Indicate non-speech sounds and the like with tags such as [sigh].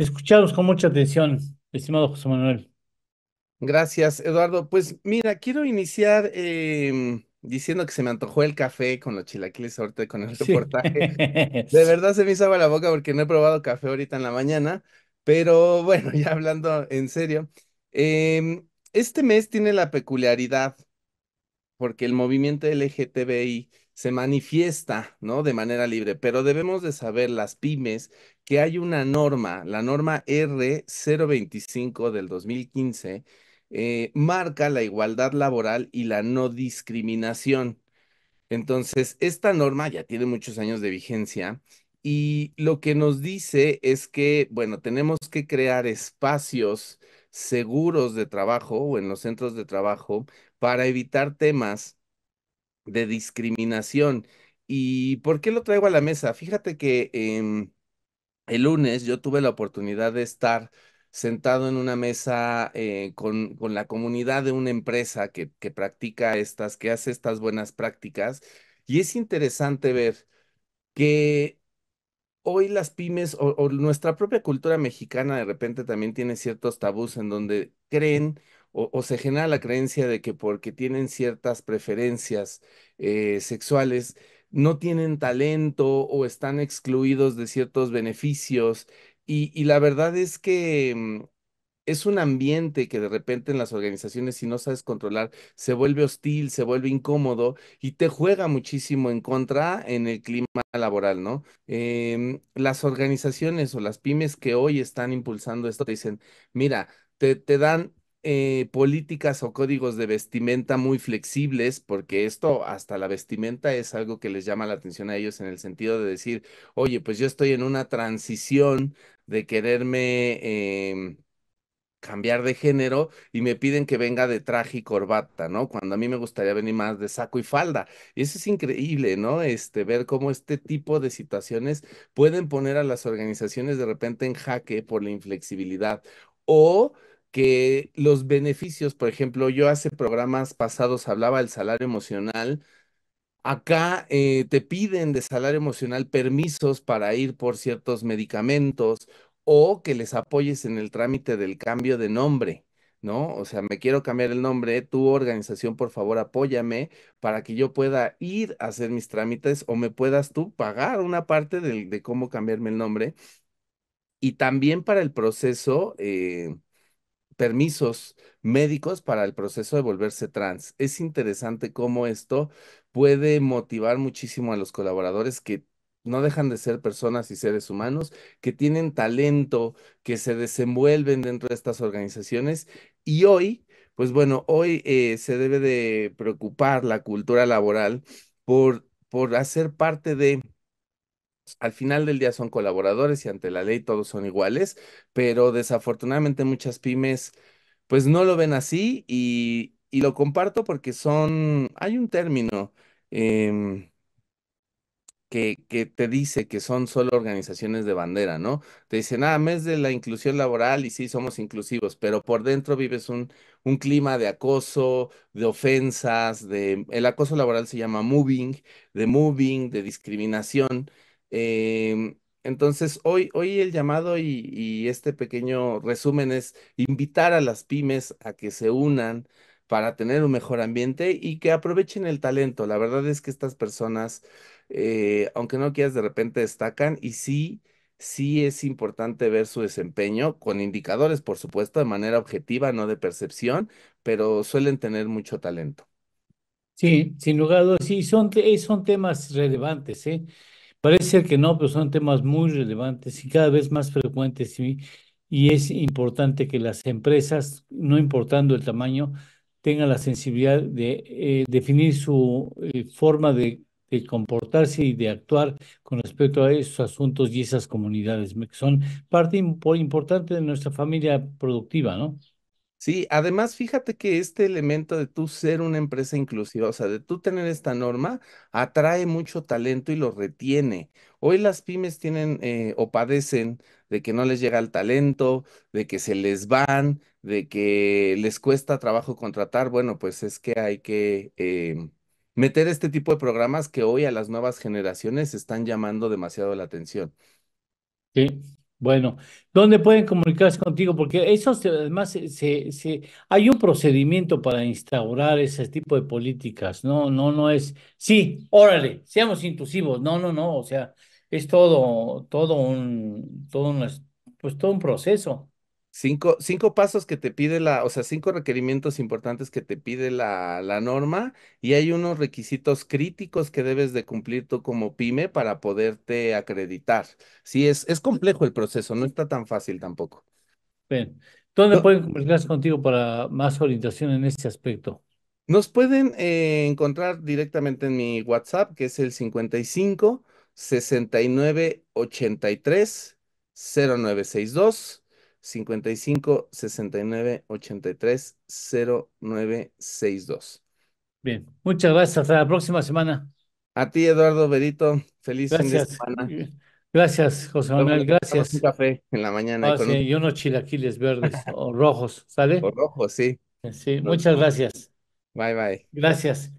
Escuchados con mucha atención, estimado José Manuel. Gracias, Eduardo. Pues mira, quiero iniciar em, diciendo que se me antojó el café con los chilaquiles ahorita con el reportaje. [laughs] De verdad se me hizo la boca porque no he probado café ahorita en la mañana, pero [laughs] bueno, ya hablando en serio, em, este mes tiene la peculiaridad porque el movimiento LGTBI se manifiesta, ¿no? De manera libre, pero debemos de saber las pymes que hay una norma, la norma R025 del 2015, eh, marca la igualdad laboral y la no discriminación. Entonces, esta norma ya tiene muchos años de vigencia y lo que nos dice es que, bueno, tenemos que crear espacios seguros de trabajo o en los centros de trabajo para evitar temas de discriminación. ¿Y por qué lo traigo a la mesa? Fíjate que em, el lunes yo tuve la oportunidad de estar sentado en una mesa eh, con, con, la comunidad de una empresa que, que practica estas, que hace estas buenas prácticas. Y es interesante ver que hoy las pymes o, nuestra propia cultura mexicana de repente también tiene ciertos tabús en donde creen o, se genera la creencia de que porque tienen ciertas preferencias eh, sexuales, no tienen talento o están excluidos de ciertos beneficios. Y, la verdad es que mm, es un ambiente que de repente en las organizaciones, si no sabes controlar, se vuelve hostil, se vuelve incómodo y te juega muchísimo en contra en el clima laboral, ¿no? Em, las organizaciones o las pymes que hoy están impulsando esto te dicen, mira, te, te dan eh, políticas o códigos de vestimenta muy flexibles, porque esto hasta la vestimenta es algo que les llama la atención a ellos en el sentido de decir, oye, pues yo estoy en una transición de quererme em, cambiar de género y me piden que venga de traje y corbata, ¿no? Cuando a mí me gustaría venir más de saco y falda. Y eso es increíble, ¿no? Este, ver cómo este tipo de situaciones pueden poner a las organizaciones de repente en jaque por la inflexibilidad o que los beneficios, por ejemplo, yo hace programas pasados hablaba del salario emocional. Acá eh, te piden de salario emocional permisos para ir por ciertos medicamentos o que les apoyes en el trámite del cambio de nombre, ¿no? O sea, me quiero cambiar el nombre, tu organización, por favor, apóyame para que yo pueda ir a hacer mis trámites o me puedas tú pagar una parte de, de cómo cambiarme el nombre. Y también para el proceso, eh, permisos médicos para el proceso de volverse trans. Es interesante cómo esto puede motivar muchísimo a los colaboradores que no dejan de ser personas y seres humanos que tienen talento, que se desenvuelven dentro de estas organizaciones y hoy, pues bueno, hoy eh, se debe de preocupar la cultura laboral por, por hacer parte de al final del día son colaboradores y ante la ley todos son iguales, pero desafortunadamente muchas pymes pues no lo ven así y, lo comparto porque son, hay un término em, que, que, te dice que son solo organizaciones de bandera, ¿no? Te dicen, ah, mes de la inclusión laboral y sí, somos inclusivos, pero por dentro vives un, un clima de acoso, de ofensas, de, el acoso laboral se llama moving, de moving, de discriminación. Em, entonces, hoy, hoy el llamado y, este pequeño resumen es invitar a las pymes a que se unan para tener un mejor ambiente y que aprovechen el talento. La verdad es que estas personas, eh, aunque no quieras, de repente destacan y sí, sí es importante ver su desempeño con indicadores, por supuesto, de manera objetiva, no de percepción, pero suelen tener mucho talento. Sí, sin lugar a dudas, sí, son, son temas relevantes, ¿eh? Parece que no, pero son temas muy relevantes y cada vez más frecuentes y, es importante que las empresas, no importando el tamaño, tengan la sensibilidad de eh, definir su eh, forma de, comportarse y de actuar con respecto a esos asuntos y esas comunidades que son parte importante de nuestra familia productiva, ¿no? Sí, además fíjate que este elemento de tú ser una empresa inclusiva, o sea, de tú tener esta norma, atrae mucho talento y lo retiene. Hoy las pymes tienen eh, o padecen de que no les llega el talento, de que se les van, de que les cuesta trabajo contratar. Bueno, pues es que hay que em, meter este tipo de programas que hoy a las nuevas generaciones están llamando demasiado la atención. Sí. Bueno, ¿dónde pueden comunicarse contigo? Porque eso además se, se- hay un procedimiento para instaurar ese tipo de políticas. No, no, no es, sí, órale, seamos intrusivos. No, no, no, o sea, es todo, todo un, todo pues todo un proceso. Cinco, cinco pasos que te pide la, o sea, cinco requerimientos importantes que te pide la, norma y hay unos requisitos críticos que debes de cumplir tú como pyme para poderte acreditar. Sí, es, es complejo el proceso, no está tan fácil tampoco. Bien. ¿Dónde pueden comunicarse contigo para más orientación en este aspecto? Nos pueden eh, encontrar directamente en mi WhatsApp, que es el 55 69 83 0962. 55 69 seis dos. Bien, muchas gracias. Hasta la próxima semana. A ti, Eduardo Berito. Feliz gracias. fin de semana. Gracias, José Manuel. Gracias. café en la mañana. Ah, con Y unos chilaquiles verdes o rojos, ¿sale? O rojos, sí. Sí, muchas gracias. Bye, bye. Gracias.